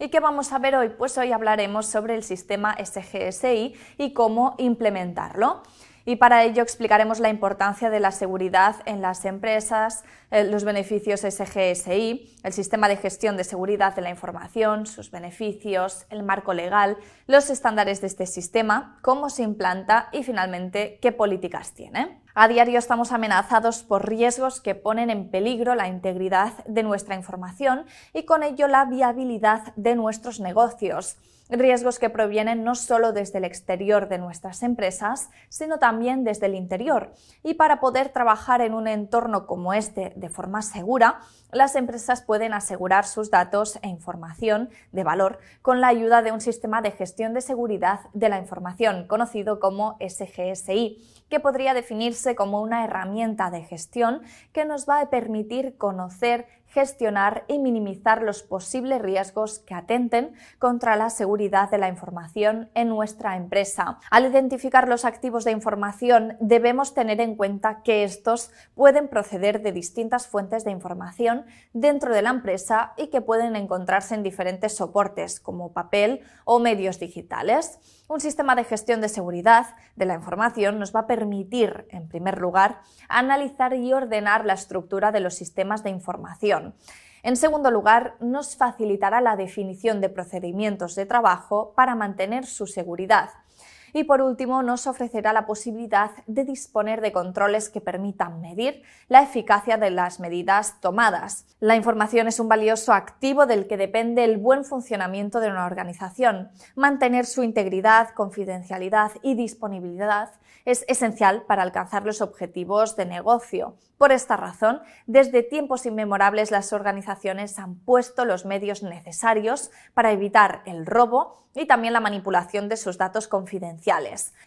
¿Y qué vamos a ver hoy? Pues hoy hablaremos sobre el sistema SGSI y cómo implementarlo. Y para ello explicaremos la importancia de la seguridad en las empresas, eh, los beneficios SGSI, el sistema de gestión de seguridad de la información, sus beneficios, el marco legal, los estándares de este sistema, cómo se implanta y finalmente qué políticas tiene. A diario estamos amenazados por riesgos que ponen en peligro la integridad de nuestra información y con ello la viabilidad de nuestros negocios riesgos que provienen no solo desde el exterior de nuestras empresas, sino también desde el interior. Y para poder trabajar en un entorno como este de forma segura, las empresas pueden asegurar sus datos e información de valor con la ayuda de un sistema de gestión de seguridad de la información, conocido como SGSI, que podría definirse como una herramienta de gestión que nos va a permitir conocer, gestionar y minimizar los posibles riesgos que atenten contra la seguridad de la información en nuestra empresa. Al identificar los activos de información debemos tener en cuenta que estos pueden proceder de distintas fuentes de información dentro de la empresa y que pueden encontrarse en diferentes soportes como papel o medios digitales. Un sistema de gestión de seguridad de la información nos va a permitir, en primer lugar, analizar y ordenar la estructura de los sistemas de información. En segundo lugar, nos facilitará la definición de procedimientos de trabajo para mantener su seguridad. Y por último, nos ofrecerá la posibilidad de disponer de controles que permitan medir la eficacia de las medidas tomadas. La información es un valioso activo del que depende el buen funcionamiento de una organización. Mantener su integridad, confidencialidad y disponibilidad es esencial para alcanzar los objetivos de negocio. Por esta razón, desde tiempos inmemorables las organizaciones han puesto los medios necesarios para evitar el robo y también la manipulación de sus datos confidenciales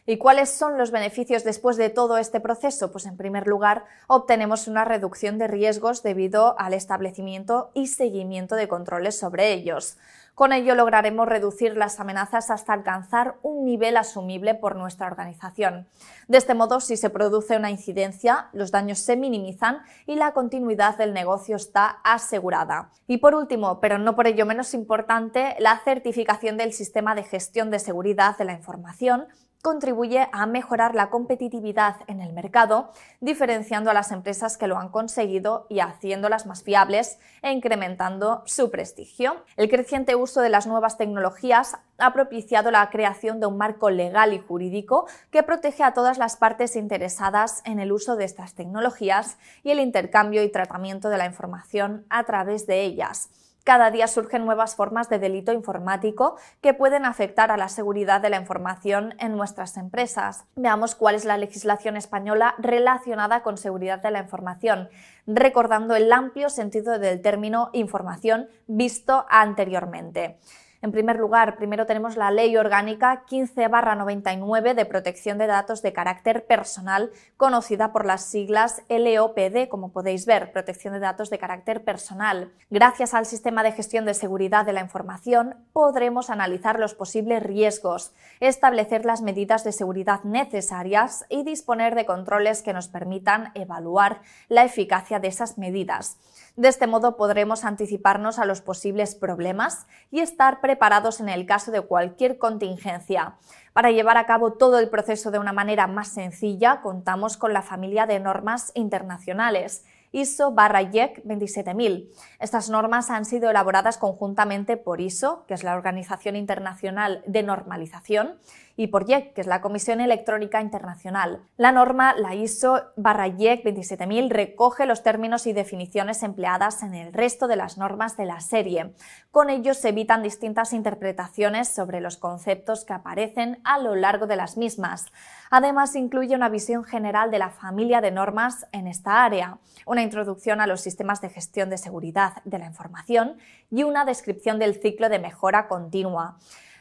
¿Y cuáles son los beneficios después de todo este proceso? Pues en primer lugar, obtenemos una reducción de riesgos debido al establecimiento y seguimiento de controles sobre ellos. Con ello lograremos reducir las amenazas hasta alcanzar un nivel asumible por nuestra organización. De este modo, si se produce una incidencia, los daños se minimizan y la continuidad del negocio está asegurada. Y por último, pero no por ello menos importante, la certificación del sistema de gestión de seguridad de la información contribuye a mejorar la competitividad en el mercado, diferenciando a las empresas que lo han conseguido y haciéndolas más fiables e incrementando su prestigio. El creciente uso de las nuevas tecnologías ha propiciado la creación de un marco legal y jurídico que protege a todas las partes interesadas en el uso de estas tecnologías y el intercambio y tratamiento de la información a través de ellas cada día surgen nuevas formas de delito informático que pueden afectar a la seguridad de la información en nuestras empresas. Veamos cuál es la legislación española relacionada con seguridad de la información, recordando el amplio sentido del término información visto anteriormente. En primer lugar, primero tenemos la Ley Orgánica 15-99 de Protección de Datos de Carácter Personal, conocida por las siglas LOPD, como podéis ver, Protección de Datos de Carácter Personal. Gracias al Sistema de Gestión de Seguridad de la Información, podremos analizar los posibles riesgos, establecer las medidas de seguridad necesarias y disponer de controles que nos permitan evaluar la eficacia de esas medidas. De este modo podremos anticiparnos a los posibles problemas y estar preparados en el caso de cualquier contingencia. Para llevar a cabo todo el proceso de una manera más sencilla, contamos con la familia de normas internacionales ISO barra e IEC 27000. Estas normas han sido elaboradas conjuntamente por ISO, que es la Organización Internacional de Normalización, y por IEC, que es la Comisión Electrónica Internacional. La norma, la ISO barra e IEC 27000, recoge los términos y definiciones empleadas en el resto de las normas de la serie. Con ello se evitan distintas interpretaciones sobre los conceptos que aparecen a lo largo de las mismas. Además, incluye una visión general de la familia de normas en esta área, una introducción a los sistemas de gestión de seguridad de la información y una descripción del ciclo de mejora continua.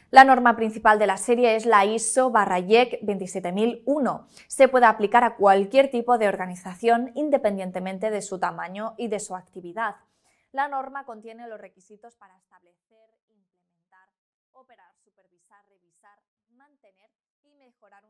La norma principal de la serie es la ISO YEC 27001. Se puede aplicar a cualquier tipo de organización independientemente de su tamaño y de su actividad. La norma contiene los requisitos para establecer, implementar, operar, supervisar, revisar, mantener y mejorar un